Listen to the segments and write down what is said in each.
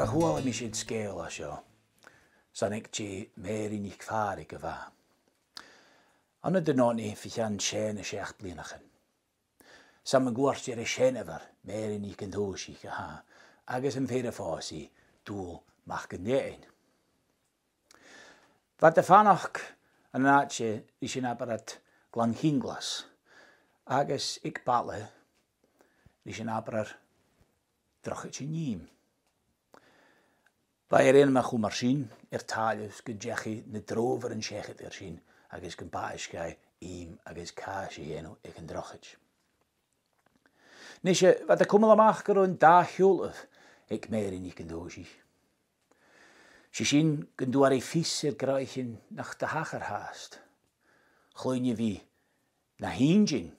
Parahuala mi siad scéla seo, san ag tí méí ní chláir go bha. Anna den nóí fi an séna seach blionachchan. Sam an gúir sé a sénahar méí ní an agus mach go déin. Wat de fannacht an náse i sin aparat glan hinglas, ik ag Ba er ein ma chwmar sy'n, i'r tal ys gydgechu na drofer yn siechyd i'r sy'n, ac ys gymbaes gai im ac ys cas i enw ac yn drochyd. Nes e, fad y cwmol amach gyr o'n da hiwlydd, ac merin i gyndwys i. Si sy'n gyndwar ei ffys i'r graich yn nach dy hach ar hast. Chlwyn i fi, na hyn jyn,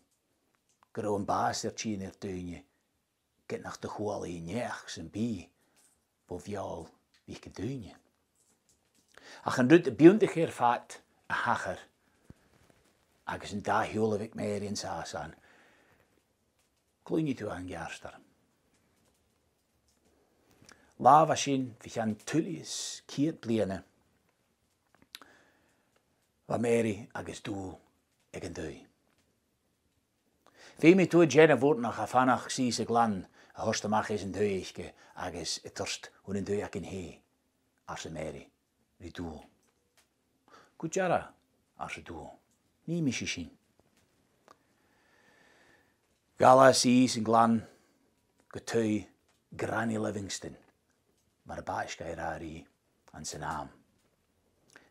gyr o'n bas i'r tîn i'r dwyni, gyd nach dy chwal i'n nech sy'n bi, bo fiol Wie ik duinje. Ach een rut de biundiger vaat a hachar, Agus een da hiolevik meer in saas aan. Klunje tu aan jaarster. Laaf as in an tullies kiert bliene. Wa meri agus ag egen dui. Fé mi tú déna bhór nach a fannach sí sa glan a thustaach is an dhéisce agus i hwn yn an ac in hi ar sa méri hí dú. Gujara ar sa dú, Ni mi si sin. Gala sí yn glan gytwy Granny Livingston Mae'r baes baisga ar i yn sy'n am.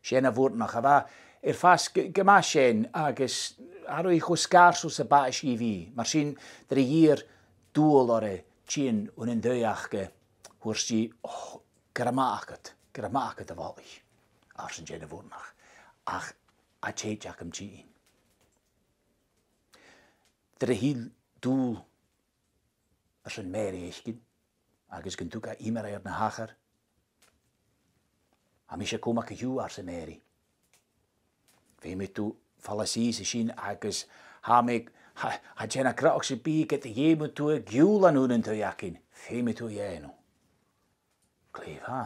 Sien a fwrt na fa. Yr ffas gyma sien agos ar o'i chwsgar sws y baes i fi. Mae'r sy'n dri hir dŵl o'r e, chi'n yn yn ddeach ge, hwyr si, oh, gyramaacad, gyramaacad y foli, ar sy'n jen y fwrnach, ach a teid ac am chi'n. Dri hil dŵl ar sy'n meri eichgyn, ac ys gyntwg a imer ar na hachar. A mi eisiau cwm ac y hiw ar sy'n meri. Fe mi dŵ fallacies y sin agus ha me ha jena kraok se bi get ye mu tu gywl an un te yakin fe me tu ye no ha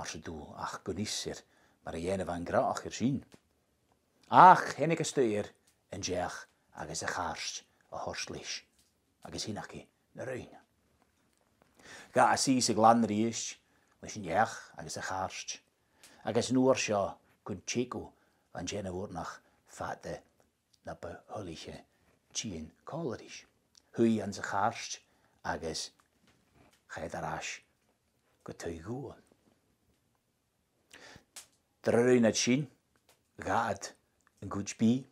ar sy'n dŵl ach gonisser mae'r jene van graach i'r sin ach henneke ystyr, en jeach agus a charst a horslis agus i, na rein ga a si se glan ries leis yn iach agus y chars, agus nŵr sio gwn tsego an jena wrnach fadde na ba holiche tíon cóiris. Hui an sa charst agus chaid arás go tu gúan. Drwy na sin, gad yn bi,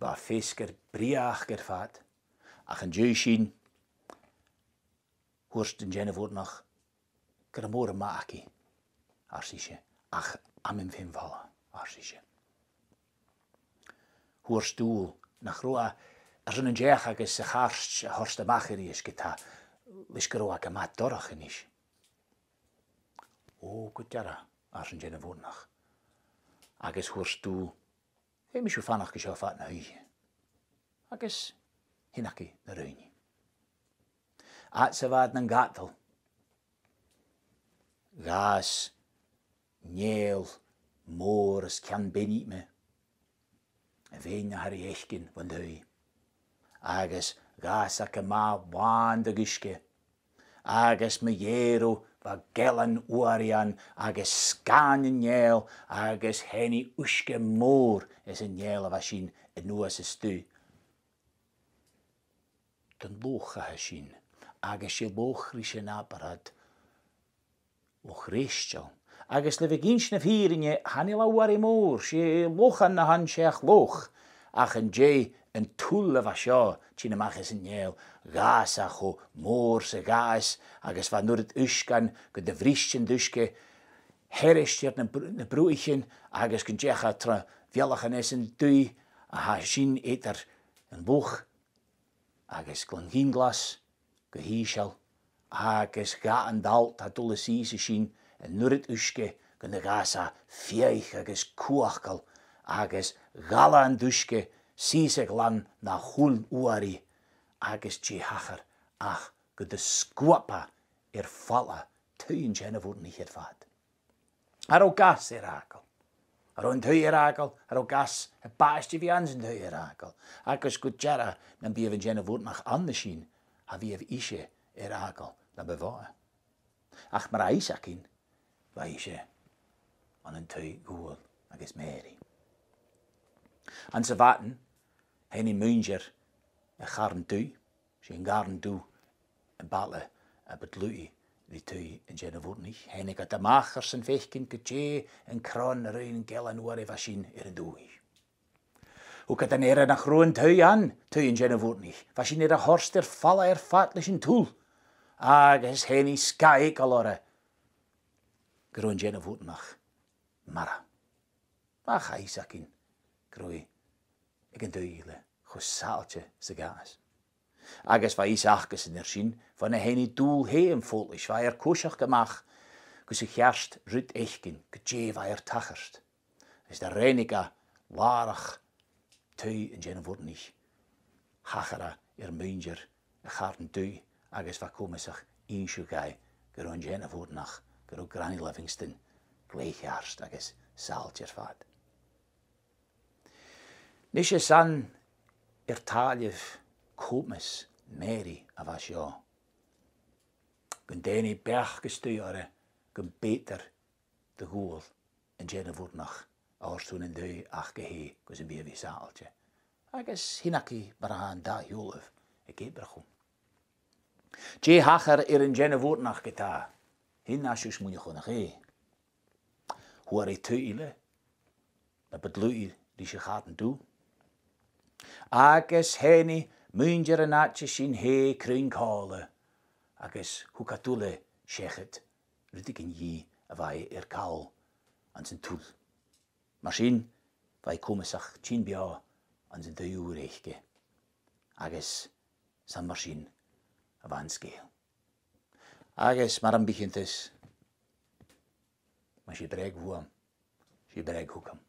ba ffesgar briach gyr ach yn dwi sin, hwrst yn gen nach, gyda môr y ar ach am yn fyn fala, ar hwyr stŵl. Na chrwa, ar yn ag ys y charst a horst amach yn eis gyda, lys gyrwa ag yma dorach yn eis. O, gwydiara, ar yn jen y fwrnach. Ag ys hwyr stŵl, Fe mis yw ffanach gysio ffat na hwy. Ag ys hyn ac i na rwyni. At sefad na'n gatel. Gas, niel, môr ys cian benit me. wene har jechgin van hhöi. Ages gas ake ma waande giske. Ages me jeu va gellen oarian ages skanen jeel ages henni uske moor is een jele was sin en noese stu. Den loge ha sin, ages je boogrise apparaat och richel agus le bh gins na fírinne hanni lehar i mór sé lochan na han seach loch ach an dé an túla bh seo tí amachchas an néal gáasa chu mór sa gáas agus bha nuir uscan go de bhrístin duisce heristeart na brúichin agus gon decha tra bhealachan is an dú a ha sin étar an buch agus glan glas go hí sell agus ga an dalt a dullasí sa sin, yn nurit uske gan y gas gasa fieich agus cwachgal agus gala yn dwyske sysig lan na hwl uari agus ti hachar ach gyd y sgwapa i'r ffala fala tyn jen y fwrn i hyd fad. Ar o gas i'r agol. Ar o'n twy i'r agol, ar o gas y bas ti fi ans yn twy i'r agol. Agos gwdjara na'n bydd yn jen y fwrn ach an y sîn a fi eisiau i'r agol na befoe. Ach mae'r aisach un leiise an an tú gúil agus Mary. An sa bhaan héna múnseir a charn tú, sé an garan dú an balle a bud luí hí tú an déna bhúrnich, héna go amachchar san fécinn go té an crán a réon geanhar bh sin ar an dúis. Ú go an éire nach ruúan tú an tú an déna bhúrnich, Bá sin ar a horst ar falla ar fat leis an túl, agus héna scaig a lora grwy'n jen o mach. Mara. Ba chais ac un grwy. Ac yn ile. chwys te sy'n gas. Agus fa is achgus yn yr sin, fan y hen i dŵl he yn ffôl i sfaer cwsiach gymach, gys i chiarst ryd eichgyn, gydjef a'r tacharst. Ys da renig ga warach twy yn jen o ni. Chachara i'r mynger, y charn dwy, agus fa cwmysach un siw gai, gyrwy'n jen o nach. gyda Granny Livingston, Gleich Arst agos Sal Tierfad. Nes i san i'r taliaf cwmys Mary a fas o. Gwn deni bech gysdwy o'r gwn beidr dy gwl yn gen y fwrnach a o'r sŵn yn dwy ach gyhe gwrs yn bydd i sal. Agos hynach i barahan da hiwlyf y gebrachwm. Dje hachar i'r yn gen y fwrnach gyda'r hyn na siwys mwyn ychwan chi. Hw ar ei i le, na bydlw i rys i chad yn dŵ. Agos heni mwyn mwyndir yn atio sy'n he cryn cola, agos hw cadwle siechyd, rydig yn i a fai i'r cael, an sy'n tŵl. Mae sy'n fai cwmysach ti'n bio an sy'n dyw i'r eichge, agos sy'n mar sy'n a fai'n sgeil. Agus mar an maar mar si breag bhuaam si breag thucam.